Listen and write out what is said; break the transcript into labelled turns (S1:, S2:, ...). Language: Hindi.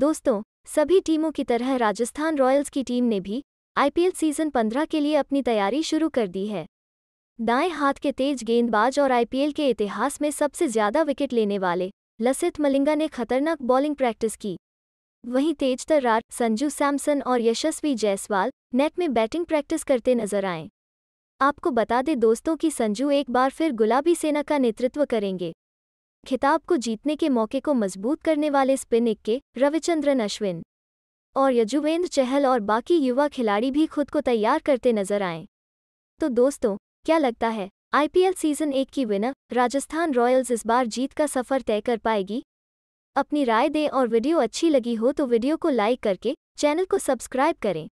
S1: दोस्तों सभी टीमों की तरह राजस्थान रॉयल्स की टीम ने भी आईपीएल सीजन 15 के लिए अपनी तैयारी शुरू कर दी है दाएं हाथ के तेज गेंदबाज और आईपीएल के इतिहास में सबसे ज्यादा विकेट लेने वाले लसित मलिंगा ने खतरनाक बॉलिंग प्रैक्टिस की वहीं तेज तर्रार संजू सैमसन और यशस्वी जायसवाल नेट में बैटिंग प्रैक्टिस करते नजर आए आपको बता दें दोस्तों कि संजू एक बार फिर गुलाबी सेना का नेतृत्व करेंगे खिताब को जीतने के मौके को मजबूत करने वाले स्पिन इक्के रविचंद्रन अश्विन और यजुवेंद्र चहल और बाकी युवा खिलाड़ी भी खुद को तैयार करते नजर आए तो दोस्तों क्या लगता है आईपीएल सीजन एक की विनर राजस्थान रॉयल्स इस बार जीत का सफर तय कर पाएगी अपनी राय दें और वीडियो अच्छी लगी हो तो वीडियो को लाइक करके चैनल को सब्सक्राइब करें